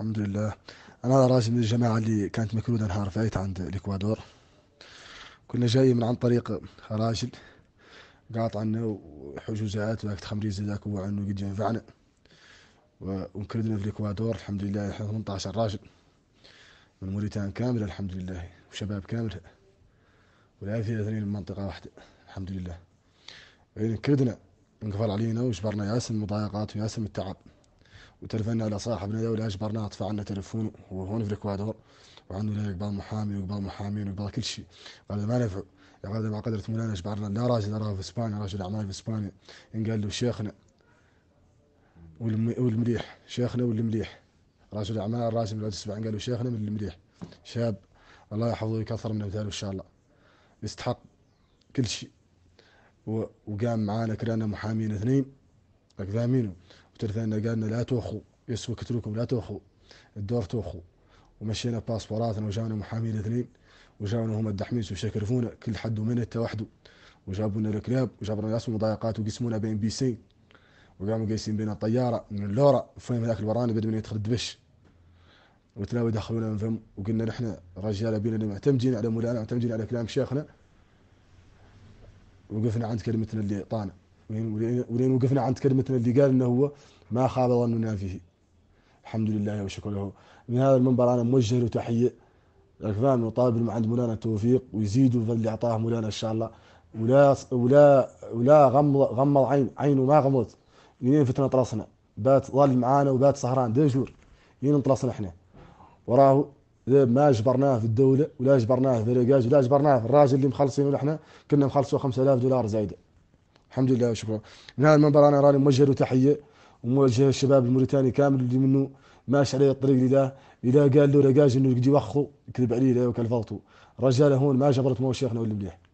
الحمد لله انا راجل من الجماعه اللي كانت مكروده نهار فايت عند الاكوادور كنا جايين من عن طريق راجل قاطع عنا وحجوزات وقت خمريز ذاك هو عنه قد ينفعنا ونكردنا في الاكوادور الحمد لله احنا 18 راجل من موريتان كامله الحمد لله وشباب كامل ولا في اثنين من منطقه واحده الحمد لله كردنا انقفل علينا وجبرنا ياسر المضايقات وياسر التعب وتلفنا على صاحبنا ذا ولا اجبرناه اطفى عنا تلفونه هو هون في الاكوادور وعنده لا يقبال محامي ويقبال محامين ويقبال كل شيء هذا ما نفع هذا مع قدرة مولانا اجبرنا لا راجل راه في اسبانيا راجل اعمال في اسبانيا قال له شيخنا والمليح شيخنا والمليح رجل اعمال راجل من السبعين له شيخنا من المليح شاب الله يحفظه ويكثر من امثاله ان شاء الله يستحق كل شيء وقام معانا كرانا محامين اثنين اقدامينه الدكتور ثاني قالنا لا توخوا يسوى كتركم لا توخوا الدور توخوا ومشينا باسبوراتنا وجانا محامين اثنين وجانا هم الدحميس وشكرفونا كل حد ومنا وحده وجابوا لنا الكلاب وجابوا لنا ناس مضايقات وقسمونا بين بي سي وقاموا قايسين بين الطياره من اللورا وفهم هذاك البراني بدون ما يدخل الدبش وتناوي دخلونا من فم وقلنا نحن رجال بينا معتمدين على مولانا معتمدين على كلام شيخنا وقفنا عند كلمتنا اللي طانا ولين وقفنا عند كلمتنا اللي قال انه هو ما خاب ظننا فيه الحمد لله وشكر له من هذا المنبر انا موجه له تحيه فاهم وطالب من عند مولانا التوفيق ويزيد الفضل اللي اعطاه مولانا ان شاء الله ولا ولا ولا غمض غمض عين عينه ما غمضت منين فتنا طرسنا بات ظل معانا وبات سهران دي جور ينين طرسنا احنا وراه ما جبرناه في الدوله ولا جبرناه في رجاج ولا جبرناه في الراجل اللي مخلصينه احنا كنا مخلصوا 5000 دولار زايده الحمد لله وشكرا من هذا المنبر انا راني موجه له تحيه وموجه الشباب الموريتاني كامل اللي منه ماشي عليه الطريق اللي لده اذا قال له رجاج انه يجي وخو يكذب عليه لا يوكل وكلفاوتو رجاله هون ما جبرت مو شيخنا ولا مليح